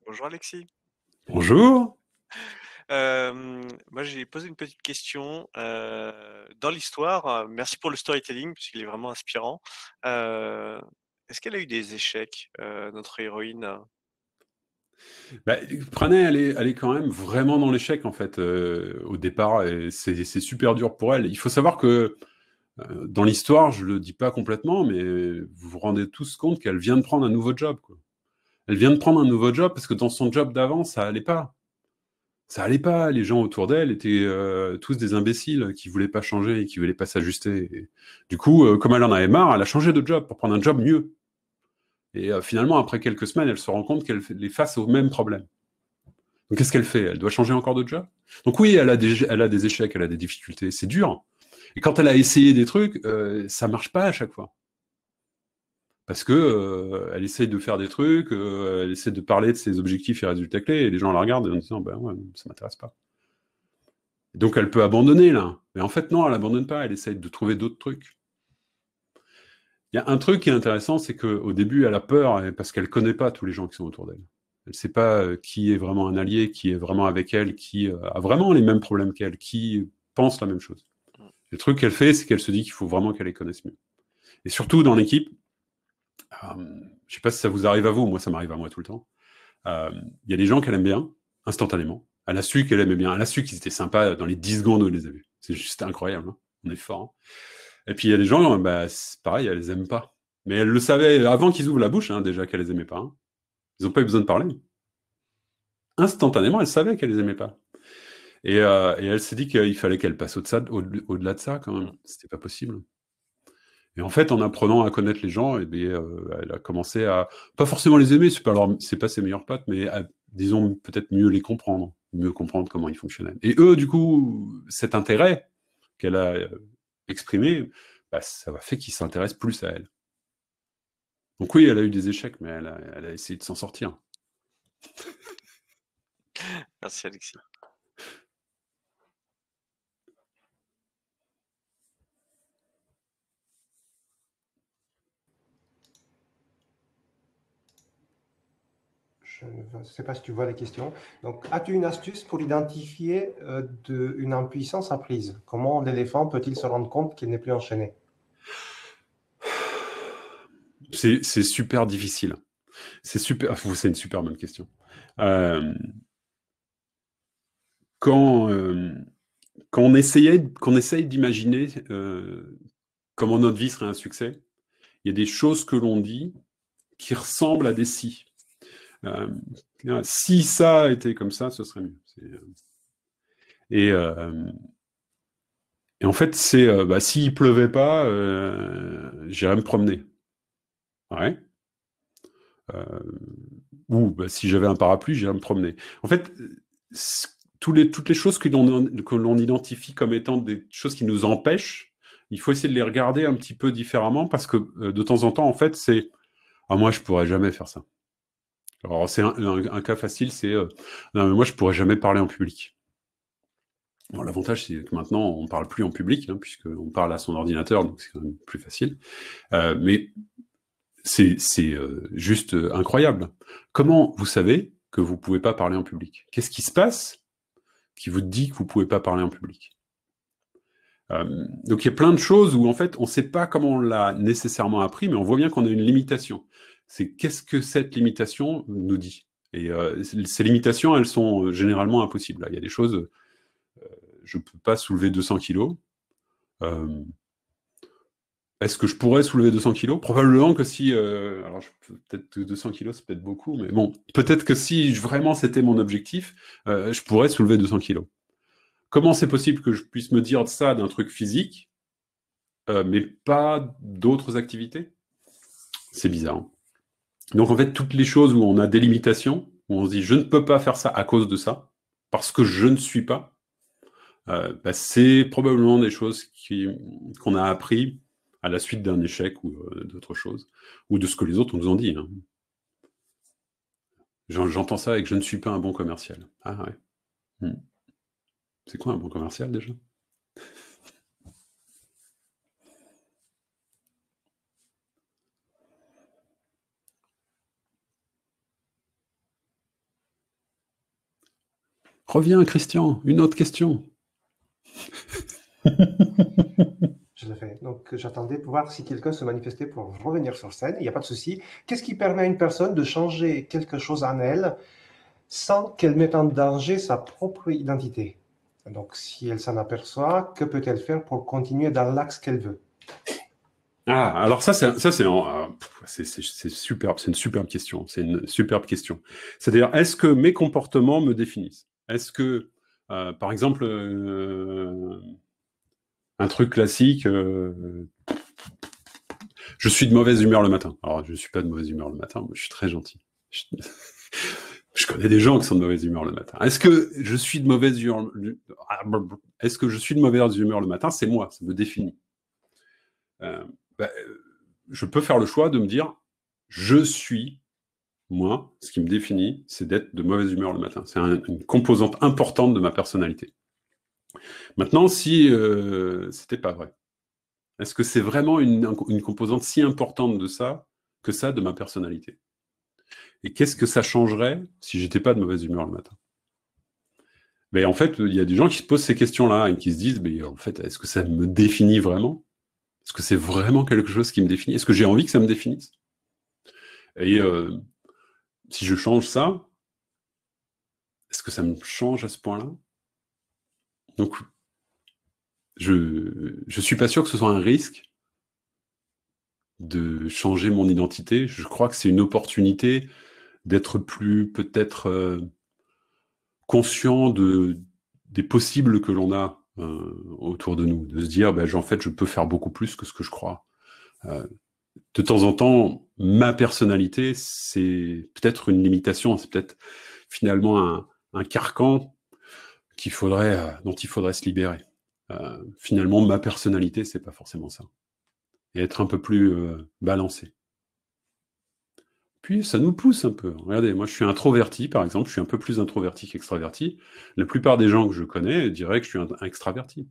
Bonjour Alexis. Bonjour moi, j'ai posé une petite question. dans l'histoire, merci pour le storytelling, puisqu'il est vraiment inspirant. Est-ce qu'elle a eu des échecs, notre héroïne bah, elle est, quand même vraiment dans l'échec, en fait, au départ. C'est super dur pour elle. Il faut savoir que dans l'histoire, je le dis pas complètement, mais vous vous rendez tous compte qu'elle vient de prendre un nouveau job. Elle vient de prendre un nouveau job parce que dans son job d'avant, ça allait pas ça allait pas. Les gens autour d'elle étaient euh, tous des imbéciles qui voulaient pas changer et qui voulaient pas s'ajuster. du coup, euh, comme elle en avait marre, elle a changé de job pour prendre un job mieux. Et euh, finalement, après quelques semaines, elle se rend compte qu'elle est face au même problème. Donc, qu'est-ce qu'elle fait Elle doit changer encore de job Donc, oui, elle a, des, elle a des échecs, elle a des difficultés, c'est dur. Et quand elle a essayé des trucs, ça marche pas à chaque fois parce que euh, elle essaye de faire des trucs, euh, elle essaie de parler de ses objectifs et résultats clés, et les gens la regardent en disant ça ben ouais, ça m'intéresse pas. donc elle peut abandonner là, mais en fait non, elle n'abandonne pas, elle essaye de trouver d'autres trucs. Il y a un truc qui est intéressant, c'est qu'au début elle a peur hein, parce qu'elle ne connaît pas tous les gens qui sont autour d'elle. Elle ne sait pas euh, qui est vraiment un allié, qui est vraiment avec elle, qui a vraiment les mêmes problèmes qu'elle, qui pense la même chose. Le truc qu'elle fait, c'est qu'elle se dit qu'il faut vraiment qu'elle les connaisse mieux. Et surtout dans l'équipe, euh, je ne sais pas si ça vous arrive à vous, moi ça m'arrive à moi tout le temps. Euh, il y a des gens qu'elle aime bien, instantanément. Elle a su qu'elle aimait bien, elle a su qu'ils étaient sympas dans les 10 secondes où elle les a vus. C'est juste incroyable, hein. on est fort. Hein. et puis il y a des gens, bah, pareil, elle les aime pas. Mais elle le savait avant qu'ils ouvrent la bouche, hein, déjà qu'elle les aimait pas. Ils n'ont pas eu besoin de parler. Instantanément, elle savait qu'elle les aimait pas. Euh, et, elle s'est dit qu'il fallait qu'elle passe au-delà de, ça, de ça quand même. Mm. C'était pas possible. Et en fait, en apprenant à connaître les gens, eh euh, elle a commencé à pas forcément les aimer, ce n'est pas ses meilleurs potes, mais à, disons peut-être mieux les comprendre, mieux comprendre comment ils fonctionnaient. Et eux, du coup, cet intérêt qu'elle a euh, exprimé, bah, ça va fait qu'ils s'intéressent plus à elle. Donc oui, elle a eu des échecs, mais elle a, elle a essayé de s'en sortir. Merci Alexis. je ne sais pas si tu vois la question. Donc, as-tu une astuce pour identifier euh, de, une impuissance apprise Comment l'éléphant peut-il se rendre compte qu'il n'est plus enchaîné C'est super difficile. C'est super. C'est une super bonne question. Euh, euh, quand, on essaye d'imaginer comment notre vie serait un succès, il y a des choses que l'on dit qui ressemblent à des si. Euh, euh, si ça était comme ça, ce serait mieux. Euh, et, et, en fait, c'est euh, bah, s'il pleuvait pas, j'irais me promener. Ouais. ou bah, si j'avais un parapluie, j'irais me promener. En fait, tous les, toutes les choses que l'on identifie comme étant des choses qui nous empêchent, il faut essayer de les regarder un petit peu différemment parce que de temps en temps, en fait, c'est ah, moi, je pourrais jamais faire ça. Alors, c'est un, cas facile, c'est euh, mais moi, je pourrais jamais parler en public. L'avantage, c'est que maintenant, on ne parle plus en public, hein, puisqu'on parle à son ordinateur, donc c'est quand même plus facile. Euh, mais c'est euh, juste incroyable. Comment vous savez que vous ne pouvez pas parler en public Qu'est-ce qui se passe qui vous dit que vous ne pouvez pas parler en public donc il y a plein de choses où en fait on ne sait pas comment on l'a nécessairement appris, mais on voit bien qu'on a une limitation c'est qu'est-ce que cette limitation nous dit Et euh, ces limitations, elles sont euh, généralement impossibles. il y a des choses, euh, je ne peux pas soulever 200 kilos. Est-ce que je pourrais soulever 200 kilos Probablement que si, alors peut-être 200 kilos, ça peut-être beaucoup, mais bon, peut-être que si vraiment c'était mon objectif, je pourrais soulever 200 kilos. Comment c'est possible que je puisse me dire ça d'un truc physique, mais pas d'autres activités C'est bizarre. Hein. Donc en fait, toutes les choses où on a des limitations, où on se dit je ne peux pas faire ça à cause de ça, parce que je ne suis pas, euh, bah, c'est probablement des choses qu'on a appris à la suite d'un échec ou euh, d'autre chose, ou de ce que les autres nous ont dit. Hein. J'entends ça avec je ne suis pas un bon commercial. Ah ouais. Hmm. C'est quoi un bon commercial déjà Reviens, Christian, une autre question. Je le fais. Donc, j'attendais pour voir si quelqu'un se manifestait pour revenir sur scène. Il n'y a pas de souci. Qu'est-ce qui permet à une personne de changer quelque chose en elle sans qu'elle mette en danger sa propre identité Donc, si elle s'en aperçoit, que peut-elle faire pour continuer dans l'axe qu'elle veut Ah, alors ça, c'est, ça, c'est, ah, superbe. C'est une superbe question. C'est une superbe question. C'est-à-dire, est-ce que mes comportements me définissent est-ce que, euh, par exemple, euh, un truc classique, euh, je suis de mauvaise humeur le matin. Alors, je ne suis pas de mauvaise humeur le matin, je suis très gentil. Je... connais des gens qui sont de mauvaise humeur le matin. Est-ce que je suis de mauvaise humeur Est-ce que je suis de mauvaise humeur le matin C'est moi, ça me définit. Bah, je peux faire le choix de me dire je suis moi, ce qui me définit, c'est d'être de mauvaise humeur le matin. C'est une composante importante de ma personnalité. Maintenant, si euh, ce n'était pas vrai, est-ce que c'est vraiment une, composante si importante de ça que ça de ma personnalité Et qu'est-ce que ça changerait si j'étais pas de mauvaise humeur le matin Mais ben, En fait, il y a des gens qui se posent ces questions-là et qui se disent, mais en fait, est-ce que ça me définit vraiment Est-ce que c'est vraiment quelque chose qui me définit Est-ce que j'ai envie que ça me définisse Et euh, si je change ça, est-ce que ça me change à ce point-là Donc, je ne suis pas sûr que ce soit un risque de changer mon identité. Je crois que c'est une opportunité d'être plus peut-être euh, conscient de, des possibles que l'on a euh, autour de nous, de se dire, ben, en fait, je peux faire beaucoup plus que ce que je crois. Euh, de temps en temps, ma personnalité, c'est peut-être une limitation, c'est peut-être finalement un, carcan faudrait, euh, dont il faudrait se libérer. Euh, finalement, ma personnalité, c'est pas forcément ça. Et être un peu plus euh, balancé. Puis ça nous pousse un peu. Regardez, moi je suis introverti, par exemple, je suis un peu plus introverti qu'extraverti. La plupart des gens que je connais diraient que je suis un extraverti.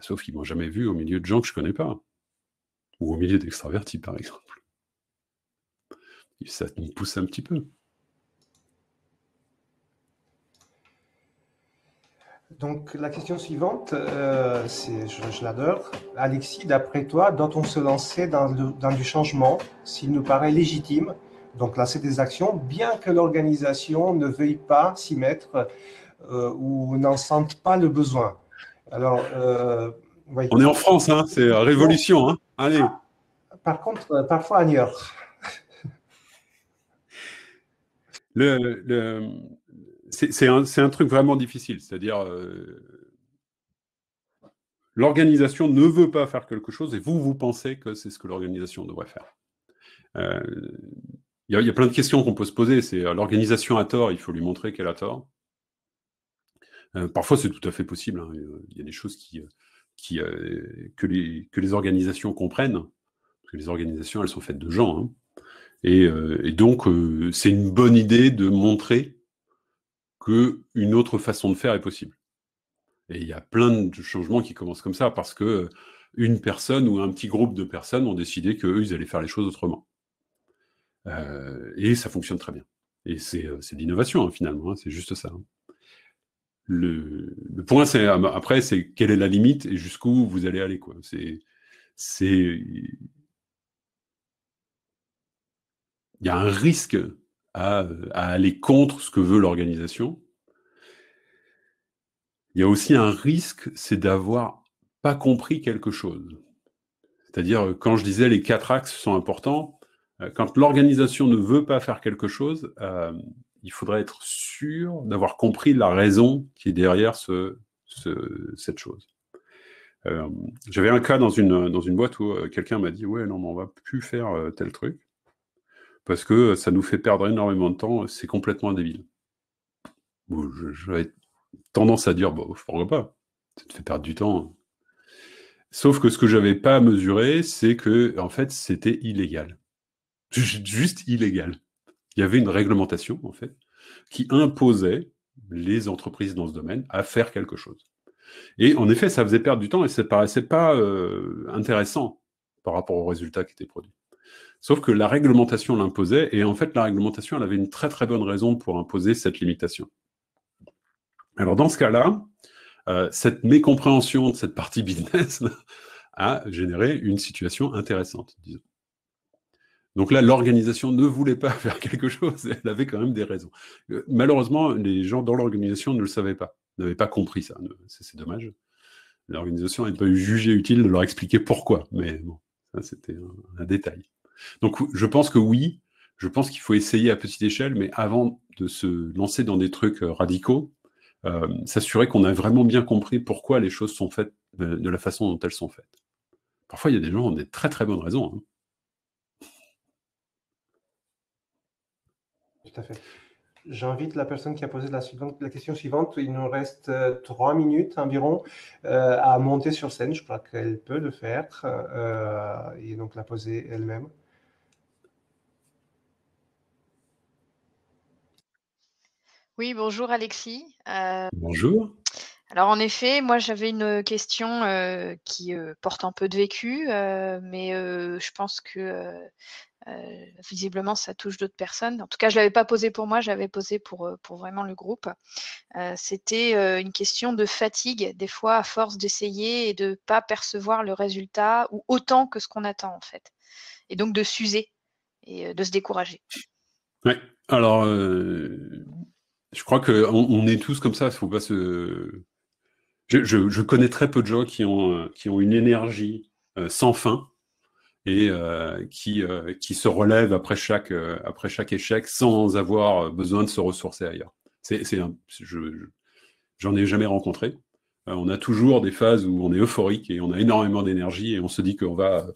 Sauf qu'ils m'ont jamais vu au milieu de gens que je connais pas ou au milieu d'extravertis, par exemple. ça nous pousse un petit peu. Donc la question suivante, euh, je, l'adore. Alexis, d'après toi, doit-on se lancer dans, du changement s'il nous paraît légitime Donc là, c'est des actions, bien que l'organisation ne veuille pas s'y mettre euh, ou n'en sente pas le besoin. Alors, euh, on est en France, hein, c'est révolution. Hein. Allez. par contre, euh, parfois ailleurs. le, le c'est un, truc vraiment difficile. C'est-à-dire, euh, l'organisation ne veut pas faire quelque chose et vous, vous pensez que c'est ce que l'organisation devrait faire. Euh, il y, a plein de questions qu'on peut se poser. C'est l'organisation a tort, il faut lui montrer qu'elle a tort. parfois, c'est tout à fait possible. Hein, il y a des choses qui euh, que, les, organisations comprennent, parce que les organisations, elles sont faites de gens. Hein. Euh, et, donc, euh, c'est une bonne idée de montrer qu'une autre façon de faire est possible. Et il y a plein de changements qui commencent comme ça, parce que une personne ou un petit groupe de personnes ont décidé qu'eux, ils allaient faire les choses autrement. et ça fonctionne très bien. Et c'est de l'innovation, hein, finalement, hein, c'est juste ça le, point, c'est ah bah, après, c'est quelle est la limite et jusqu'où vous allez aller. Quoi. C'est, c'est, il y a un risque à, aller contre ce que veut l'organisation. Il y a aussi un risque, c'est d'avoir pas compris quelque chose. C'est-à-dire, quand je disais les quatre axes sont importants, euh, quand l'organisation ne veut pas faire quelque chose, euh, il faudrait être sûr d'avoir compris la raison qui est derrière cette chose. Euh, j'avais un cas dans une, dans une boîte où euh, quelqu'un m'a dit Ouais, non, mais on va plus faire euh, tel truc parce que ça nous fait perdre énormément de temps, c'est complètement débile. Bon, J'avais tendance à dire Bon, pourquoi pas Ça te fait perdre du temps. Sauf que ce que j'avais pas mesuré, c'est que en fait, c'était illégal. Juste illégal il y avait une réglementation, en fait, qui imposait les entreprises dans ce domaine à faire quelque chose. Et en effet, ça faisait perdre du temps et ça ne paraissait pas euh, intéressant par rapport aux résultats qui étaient produits. Sauf que la réglementation l'imposait, et en fait, la réglementation, elle avait une très très bonne raison pour imposer cette limitation. Alors, dans ce cas-là, euh, cette mécompréhension de cette partie business a généré une situation intéressante, disons. Donc là, l'organisation ne voulait pas faire quelque chose, elle avait quand même des raisons. Euh, malheureusement, les gens dans l'organisation ne le savaient pas, n'avaient pas compris ça. C'est dommage. L'organisation n'a pas eu jugé utile de leur expliquer pourquoi, mais bon, ça c'était un, détail. Donc je pense que oui, je pense qu'il faut essayer à petite échelle, mais avant de se lancer dans des trucs euh, radicaux, euh, s'assurer qu'on a vraiment bien compris pourquoi les choses sont faites de la façon dont elles sont faites. Parfois, il y a des gens qui ont des très très bonnes raisons. Hein. tout à fait. J'invite la personne qui a posé la, suivante, la, question suivante, il nous reste euh, trois minutes environ, euh, à monter sur scène. Je crois qu'elle peut le faire euh, et donc la poser elle-même. Oui, bonjour Alexis. Euh, bonjour. Alors en effet, moi j'avais une question euh, qui euh, porte un peu de vécu, euh, mais je pense que visiblement ça touche d'autres personnes. En tout cas, je ne l'avais pas posée pour moi, je l'avais pour, pour vraiment le groupe. C'était une question de fatigue, des fois à force d'essayer et de ne pas percevoir le résultat ou autant que ce qu'on attend en fait. Et donc de s'user et de se décourager. Oui, alors je crois qu'on on est tous comme ça, il faut pas se je, connais très peu de gens qui ont, euh, une énergie euh, sans fin et euh, qui, se relèvent après chaque, après chaque échec sans avoir besoin de se ressourcer ailleurs. je, j'en ai jamais rencontré. on a toujours des phases où on est euphorique et on a énormément d'énergie et on se dit qu'on va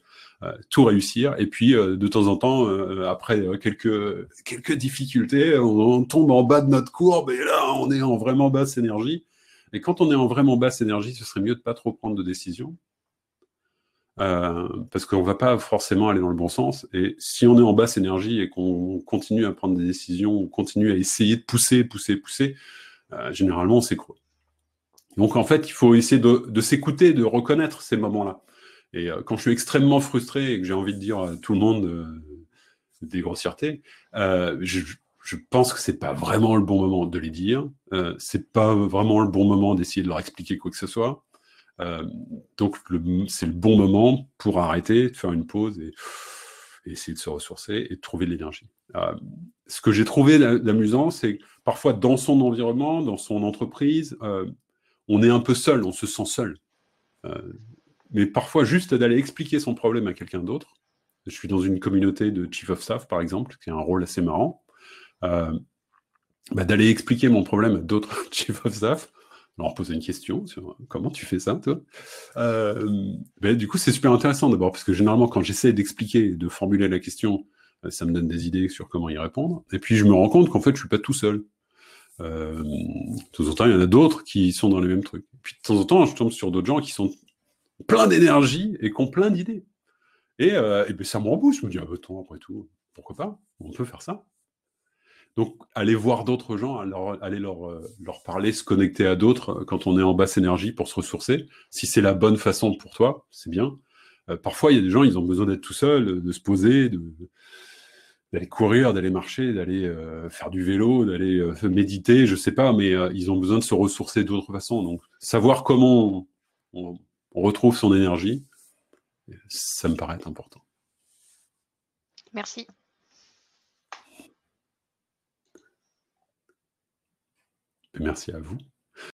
tout réussir. Et puis, de temps en temps, après quelques, difficultés, on tombe en bas de notre courbe et là, on est en vraiment basse énergie. Et quand on est en vraiment basse énergie, ce serait mieux de ne pas trop prendre de décisions, euh, parce qu'on ne va pas forcément aller dans le bon sens. Et si on est en basse énergie et qu'on continue à prendre des décisions, on continue à essayer de pousser, pousser, pousser, euh, généralement, on s'écroule. Donc, en fait, il faut essayer de, s'écouter, de reconnaître ces moments-là. Et euh, quand je suis extrêmement frustré et que j'ai envie de dire à tout le monde des grossièretés, je, je pense que c'est pas vraiment le bon moment de les dire. Euh, c'est pas vraiment le bon moment d'essayer de leur expliquer quoi que ce soit. Euh, donc c'est le bon moment pour arrêter, faire une pause et, essayer de se ressourcer et de trouver de l'énergie. Euh, ce que j'ai trouvé d'amusant, c'est parfois dans son environnement, dans son entreprise, euh, on est un peu seul, on se sent seul. mais parfois juste d'aller expliquer son problème à quelqu'un d'autre. Je suis dans une communauté de chief of staff, par exemple, qui a un rôle assez marrant. Euh, bah, d'aller expliquer mon problème à d'autres chief of staff, leur poser une question sur euh, comment tu fais ça, toi. Euh, bah, du coup, c'est super intéressant d'abord, parce que généralement, quand j'essaie d'expliquer, de formuler la question, ça me donne des idées sur comment y répondre. Et puis, je me rends compte qu'en fait, je ne suis pas tout seul. de temps en temps, il y en a d'autres qui sont dans les mêmes trucs. Puis, de temps en temps, je tombe sur d'autres gens qui sont pleins d'énergie et qui ont plein d'idées. Et, ben, ça me rembouche. Je me dis, ah, attends, bah, après tout, pourquoi pas On peut faire ça. Donc, aller voir d'autres gens, aller euh, leur, parler, se connecter à d'autres euh, quand on est en basse énergie pour se ressourcer. Si c'est la bonne façon pour toi, c'est bien. Euh, parfois, il y a des gens, ils ont besoin d'être tout seuls, de se poser, d'aller courir, d'aller marcher, d'aller faire du vélo, d'aller méditer, je sais pas, mais ils ont besoin de se ressourcer d'autres façons. Donc, savoir comment on, on retrouve son énergie, ça me paraît important. Merci. Merci à vous.